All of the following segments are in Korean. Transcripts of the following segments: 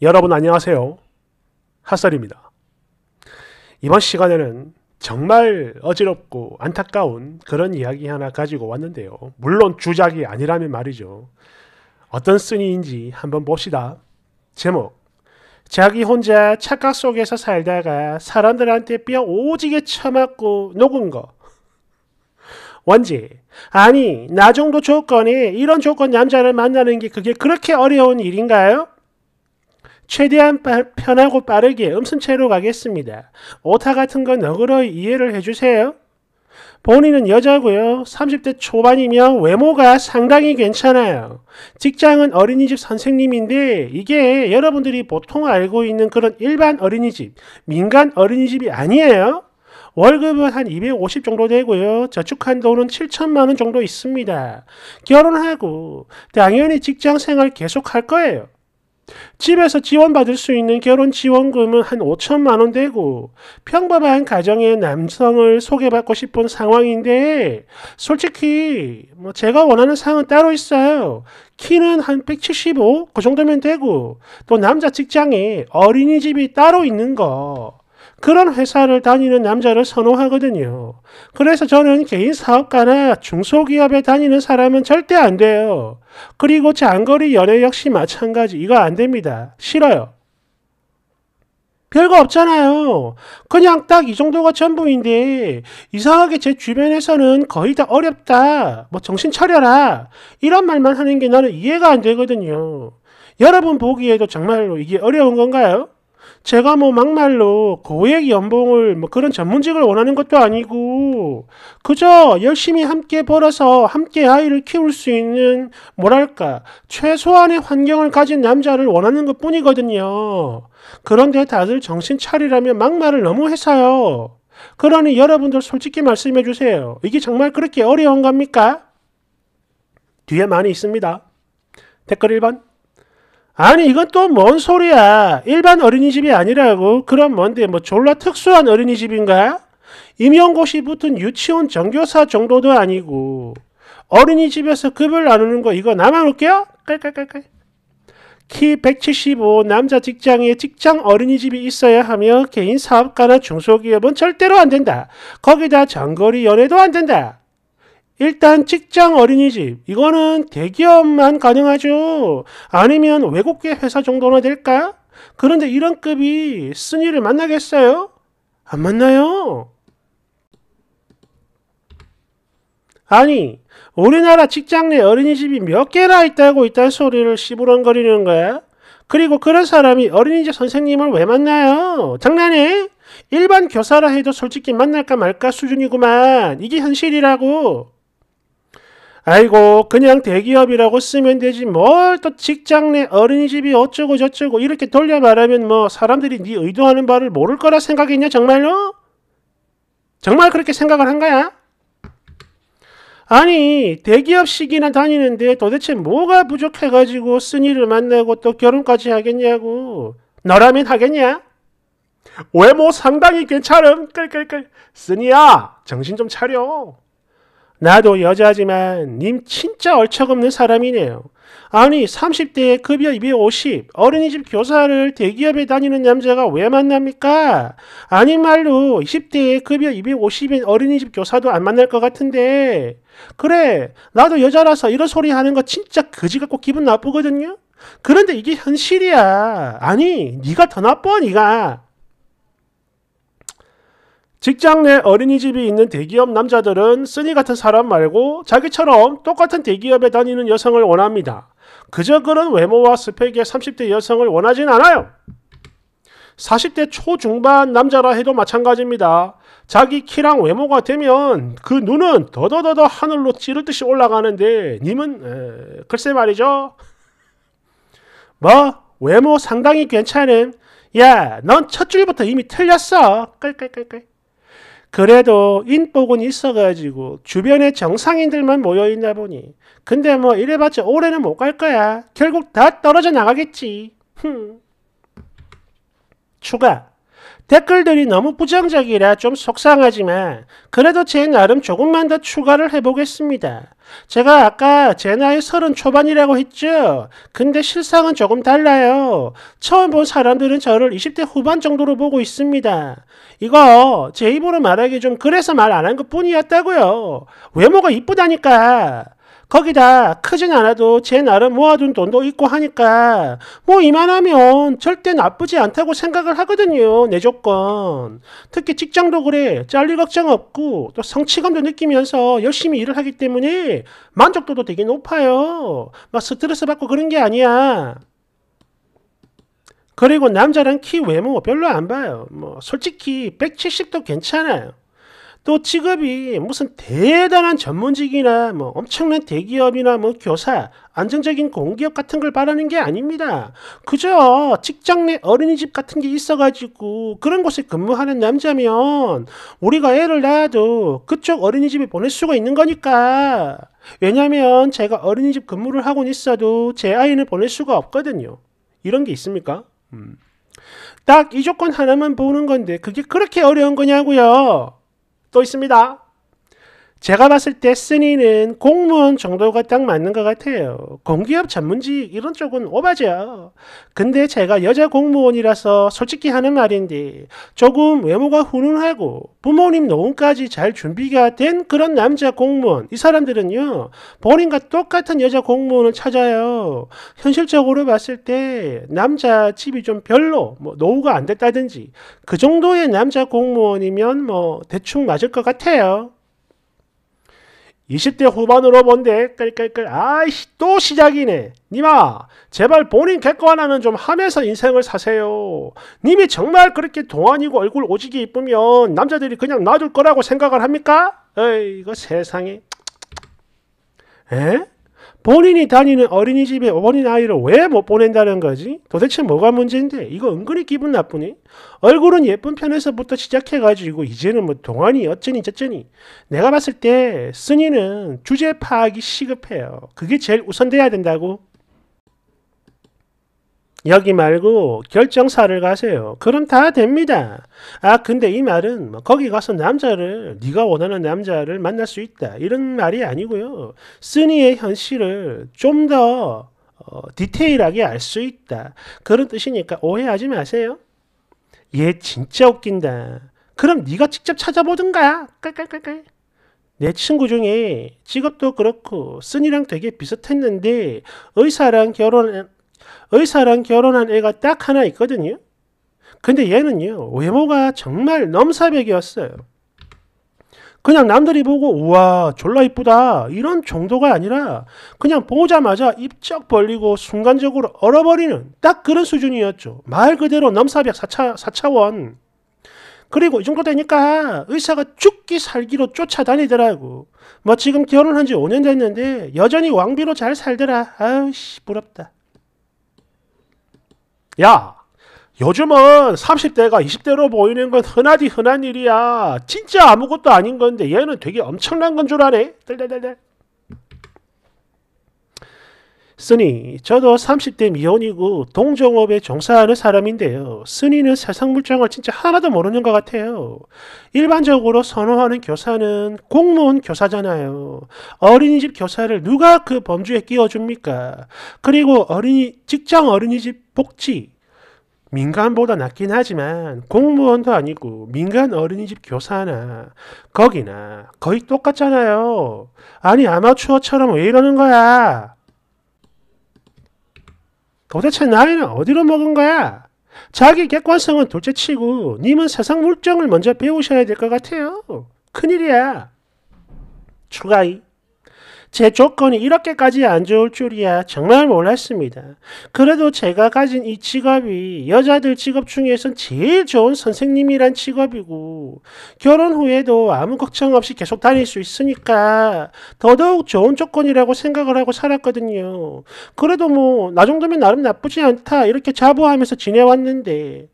여러분 안녕하세요. 핫설입니다. 이번 시간에는 정말 어지럽고 안타까운 그런 이야기 하나 가지고 왔는데요. 물론 주작이 아니라면 말이죠. 어떤 쓴이인지 한번 봅시다. 제목 자기 혼자 착각 속에서 살다가 사람들한테 뼈 오지게 처맞고 녹은 거. 원지 아니 나 정도 조건에 이런 조건 남자를 만나는 게 그게 그렇게 어려운 일인가요? 최대한 빠, 편하고 빠르게 음순체로 가겠습니다. 오타 같은 건 너그러이 이해를 해주세요. 본인은 여자고요. 30대 초반이며 외모가 상당히 괜찮아요. 직장은 어린이집 선생님인데 이게 여러분들이 보통 알고 있는 그런 일반 어린이집, 민간 어린이집이 아니에요. 월급은 한 250 정도 되고요. 저축한 돈은 7천만 원 정도 있습니다. 결혼하고 당연히 직장 생활 계속 할 거예요. 집에서 지원받을 수 있는 결혼 지원금은 한 5천만 원 되고 평범한 가정의 남성을 소개받고 싶은 상황인데 솔직히 뭐 제가 원하는 상은 따로 있어요. 키는 한 175? 그 정도면 되고 또 남자 직장에 어린이집이 따로 있는 거 그런 회사를 다니는 남자를 선호하거든요. 그래서 저는 개인 사업가나 중소기업에 다니는 사람은 절대 안 돼요. 그리고 장거리 연애 역시 마찬가지. 이거 안 됩니다. 싫어요. 별거 없잖아요. 그냥 딱 이 정도가 전부인데 이상하게 제 주변에서는 거의 다 어렵다. 뭐 정신 차려라. 이런 말만 하는 게 나는 이해가 안 되거든요. 여러분 보기에도 정말로 이게 어려운 건가요? 제가 뭐 막말로 고액 연봉을 뭐 그런 전문직을 원하는 것도 아니고 그저 열심히 함께 벌어서 함께 아이를 키울 수 있는 뭐랄까 최소한의 환경을 가진 남자를 원하는 것 뿐이거든요. 그런데 다들 정신 차리라며 막말을 너무 해서요. 그러니 여러분들 솔직히 말씀해 주세요. 이게 정말 그렇게 어려운 겁니까? 뒤에 많이 있습니다. 댓글 1번. 아니 이건 또 뭔 소리야. 일반 어린이집이 아니라고. 그럼 뭔데 뭐 졸라 특수한 어린이집인가? 임용고시 붙은 유치원 정교사 정도도 아니고 어린이집에서 급을 나누는 거 이거 나만 웃겨? 깔깔깔깔. 키175 남자 직장에 직장 어린이집이 있어야 하며 개인 사업가나 중소기업은 절대로 안 된다. 거기다 장거리 연애도 안 된다. 일단 직장 어린이집 이거는 대기업만 가능하죠. 아니면 외국계 회사 정도나 될까? 그런데 이런 급이 순위를 만나겠어요? 안 만나요. 아니 우리나라 직장 내 어린이집이 몇 개나 있다고 이딴 소리를 시부렁거리는 거야? 그리고 그런 사람이 어린이집 선생님을 왜 만나요? 장난해? 일반 교사라 해도 솔직히 만날까 말까 수준이구만. 이게 현실이라고. 아이고 그냥 대기업이라고 쓰면 되지 뭘 또 직장 내 어린이집이 어쩌고 저쩌고 이렇게 돌려 말하면 뭐 사람들이 네 의도하는 바를 모를 거라 생각했냐 정말로? 정말 그렇게 생각을 한 거야? 아니 대기업식이나 다니는데 도대체 뭐가 부족해가지고 쓴이를 만나고 또 결혼까지 하겠냐고 너라면 하겠냐? 외모 상당히 괜찮음 끌끌끌 쓴이야 정신 좀 차려 나도 여자지만 님 진짜 얼척없는 사람이네요. 아니 30대에 급여 250 어린이집 교사를 대기업에 다니는 남자가 왜 만납니까? 아니 말로 20대에 급여 250인 어린이집 교사도 안 만날 것 같은데 그래 나도 여자라서 이런 소리 하는 거 진짜 그지 같고 기분 나쁘거든요. 그런데 이게 현실이야. 아니 네가 더 나빠 네가. 직장 내 어린이집이 있는 대기업 남자들은 쓰니 같은 사람 말고 자기처럼 똑같은 대기업에 다니는 여성을 원합니다. 그저 그런 외모와 스펙의 30대 여성을 원하진 않아요. 40대 초중반 남자라 해도 마찬가지입니다. 자기 키랑 외모가 되면 그 눈은 더더더더 하늘로 찌르듯이 올라가는데 님은 에, 글쎄 말이죠. 뭐 외모 상당히 괜찮은 야넌 첫 줄부터 이미 틀렸어. 끌끌끌끌 그래도 인복은 있어가지고 주변에 정상인들만 모여있나 보니 근데 뭐 이래봤자 올해는 못 갈 거야. 결국 다 떨어져 나가겠지. 흠. 추가 댓글들이 너무 부정적이라 좀 속상하지만 그래도 제 나름 조금만 더 추가를 해보겠습니다. 제가 아까 제 나이 서른 초반이라고 했죠? 근데 실상은 조금 달라요. 처음 본 사람들은 저를 20대 후반 정도로 보고 있습니다. 이거 제 입으로 말하기 좀 그래서 말 안 한 것 뿐이었다고요. 외모가 이쁘다니까. 거기다 크진 않아도 제 나름 모아둔 돈도 있고 하니까 뭐 이만하면 절대 나쁘지 않다고 생각을 하거든요. 내 조건. 특히 직장도 그래. 잘릴 걱정 없고 또 성취감도 느끼면서 열심히 일을 하기 때문에 만족도도 되게 높아요. 막 스트레스 받고 그런 게 아니야. 그리고 남자랑 키 외모 별로 안 봐요. 뭐 솔직히 170도 괜찮아요. 또 직업이 무슨 대단한 전문직이나 뭐 엄청난 대기업이나 뭐 교사, 안정적인 공기업 같은 걸 바라는 게 아닙니다. 그저 직장 내 어린이집 같은 게 있어가지고 그런 곳에 근무하는 남자면 우리가 애를 낳아도 그쪽 어린이집에 보낼 수가 있는 거니까. 왜냐면 제가 어린이집 근무를 하고 있어도 제 아이는 보낼 수가 없거든요. 이런 게 있습니까? 음. 딱 이 조건 하나만 보는 건데 그게 그렇게 어려운 거냐고요. 또 있습니다. 제가 봤을 때 쓰니는 공무원 정도가 딱 맞는 것 같아요. 공기업 전문직 이런 쪽은 오바죠. 근데 제가 여자 공무원이라서 솔직히 하는 말인데 조금 외모가 훈훈하고 부모님 노후까지 잘 준비가 된 그런 남자 공무원 이 사람들은요 본인과 똑같은 여자 공무원을 찾아요. 현실적으로 봤을 때 남자 집이 좀 별로 뭐 노후가 안 됐다든지 그 정도의 남자 공무원이면 뭐 대충 맞을 것 같아요. 20대 후반으로 뭔데 끌끌끌 아이씨 또 시작이네 님아 제발 본인 객거 하는좀 하면서 인생을 사세요 님이 정말 그렇게 동안이고 얼굴 오지게 이쁘면 남자들이 그냥 놔둘 거라고 생각을 합니까? 에이 이거 세상에 에? 본인이 다니는 어린이집에 어린아이를 왜 못 보낸다는 거지? 도대체 뭐가 문제인데 이거 은근히 기분 나쁘니? 얼굴은 예쁜 편에서부터 시작해가지고 이제는 뭐 동안이 어쩌니 저쩌니 내가 봤을 때 쓴이는 주제 파악이 시급해요. 그게 제일 우선돼야 된다고 여기 말고 결정사를 가세요. 그럼 다 됩니다. 아 근데 이 말은 뭐 거기 가서 남자를 네가 원하는 남자를 만날 수 있다 이런 말이 아니고요. 쓰니의 현실을 좀더 어, 디테일하게 알 수 있다. 그런 뜻이니까 오해하지 마세요. 얘 진짜 웃긴다. 그럼 네가 직접 찾아보든가. 깔깔깔깔. 내 친구 중에 직업도 그렇고 쓴이랑 되게 비슷했는데 의사랑 결혼 의사랑 결혼한 애가 딱 하나 있거든요. 근데 얘는요, 외모가 정말 넘사벽이었어요. 그냥 남들이 보고 우와 졸라 이쁘다 이런 정도가 아니라 그냥 보자마자 입쩍 벌리고 순간적으로 얼어버리는 딱 그런 수준이었죠. 말 그대로 넘사벽 4차, 4차원. 그리고 이 정도 되니까 의사가 죽기 살기로 쫓아다니더라고. 뭐 지금 결혼한 지 5년 됐는데 여전히 왕비로 잘 살더라. 아우씨 부럽다. 야, 요즘은 30대가 20대로 보이는 건 흔하디 흔한 일이야. 진짜 아무것도 아닌 건데 얘는 되게 엄청난 건 줄 아네. 딸딸딸딸. 스니 저도 30대 미혼이고 동종업에 종사하는 사람인데요. 스니는 세상 물정을 진짜 하나도 모르는 것 같아요. 일반적으로 선호하는 교사는 공무원 교사잖아요. 어린이집 교사를 누가 그 범주에 끼워줍니까? 그리고 어린이 직장 어린이집 복지 민간보다 낫긴 하지만 공무원도 아니고 민간 어린이집 교사나 거기나 거의 똑같잖아요. 아니 아마추어처럼 왜 이러는 거야? 도대체 나이는 어디로 먹은 거야? 자기 객관성은 둘째치고 님은 세상 물정을 먼저 배우셔야 될 것 같아요. 큰일이야. 추가이. 제 조건이 이렇게까지 안 좋을 줄이야 정말 몰랐습니다. 그래도 제가 가진 이 직업이 여자들 직업 중에선 제일 좋은 선생님이란 직업이고 결혼 후에도 아무 걱정 없이 계속 다닐 수 있으니까 더더욱 좋은 조건이라고 생각을 하고 살았거든요. 그래도 뭐 나 정도면 나름 나쁘지 않다 이렇게 자부하면서 지내왔는데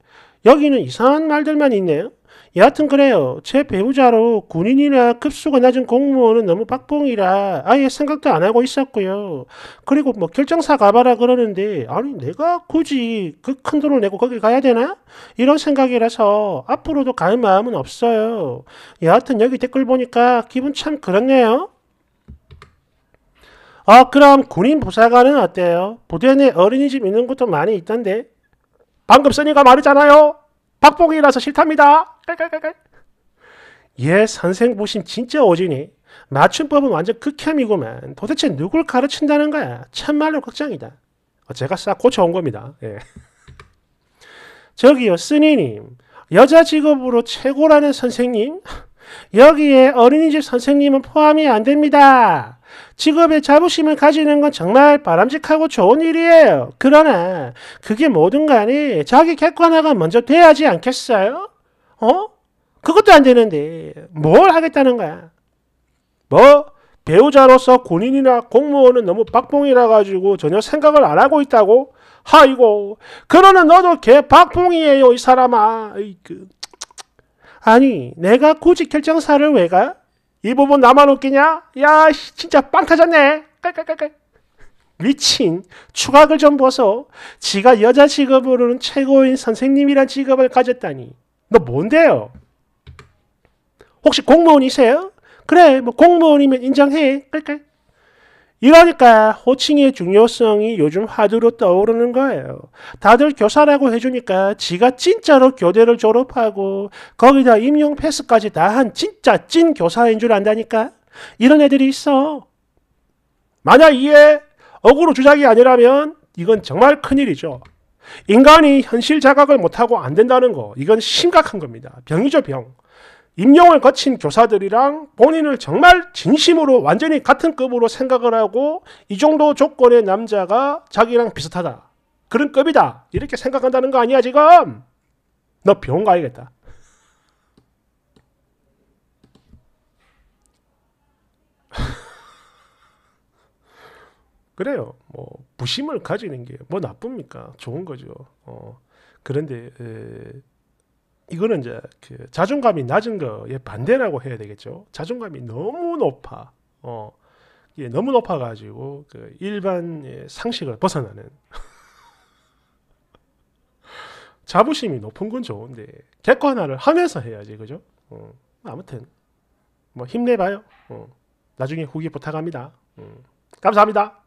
여기는 이상한 말들만 있네요. 여하튼 그래요. 제 배우자로 군인이나 급수가 낮은 공무원은 너무 박봉이라 아예 생각도 안 하고 있었고요. 그리고 뭐 결정사 가봐라 그러는데 아니 내가 굳이 그 큰 돈을 내고 거기 가야 되나? 이런 생각이라서 앞으로도 갈 마음은 없어요. 여하튼 여기 댓글 보니까 기분 참 그렇네요. 아 그럼 군인 부사관은 어때요? 부대 내 어린이집 있는 곳도 많이 있던데 방금 써니가 말했잖아요. 박봉이라서 싫답니다. 깔깔깔깔. 얘 예, 선생 보심 진짜 오지니? 맞춤법은 완전 극혐이구만 도대체 누굴 가르친다는 거야? 참말로 걱정이다 어, 제가 싹 고쳐온 겁니다. 예. 저기요, 스니님. 여자 직업으로 최고라는 선생님? 여기에 어린이집 선생님은 포함이 안 됩니다. 직업에 자부심을 가지는 건 정말 바람직하고 좋은 일이에요. 그러나 그게 뭐든 간에 자기 객관화가 먼저 돼야지 하 않겠어요? 어? 그것도 안 되는데 뭘 하겠다는 거야? 뭐 배우자로서 군인이나 공무원은 너무 박봉이라 가지고 전혀 생각을 안 하고 있다고? 아이고 그러는 너도 개 박봉이에요 이 사람아. 이그 아니 내가 굳이 결정사를 왜 가? 이 부분 나만 웃기냐? 야 진짜 빵 터졌네. 깔깔깔깔. 미친 추각을 좀 벗어 지가 여자 직업으로는 최고인 선생님이란 직업을 가졌다니 이거 뭔데요? 혹시 공무원이세요? 그래, 뭐 공무원이면 인정해. 그러 이러니까 호칭의 중요성이 요즘 화두로 떠오르는 거예요. 다들 교사라고 해주니까 지가 진짜로 교대를 졸업하고 거기다 임용 패스까지 다 한 진짜 찐 교사인 줄 안다니까. 이런 애들이 있어. 만약 이게 억울로 주작이 아니라면 이건 정말 큰일이죠. 인간이 현실 자각을 못하고 안 된다는 거, 이건 심각한 겁니다. 병이죠, 병. 임용을 거친 교사들이랑 본인을 정말 진심으로 완전히 같은 급으로 생각을 하고 이 정도 조건의 남자가 자기랑 비슷하다. 그런 급이다. 이렇게 생각한다는 거 아니야, 지금? 너 병원 가야겠다. 그래요. 뭐 부심을 가지는 게 뭐 나쁩니까? 좋은 거죠. 어, 그런데 에, 이거는 이제 그 자존감이 낮은 거에 반대라고 해야 되겠죠. 자존감이 너무 높아. 어, 예, 너무 높아가지고 그 일반 예, 상식을 벗어나는 자부심이 높은 건 좋은데 객관화를 하면서 해야지 그죠? 어, 아무튼 뭐 힘내봐요. 어, 나중에 후기 부탁합니다. 음, 감사합니다.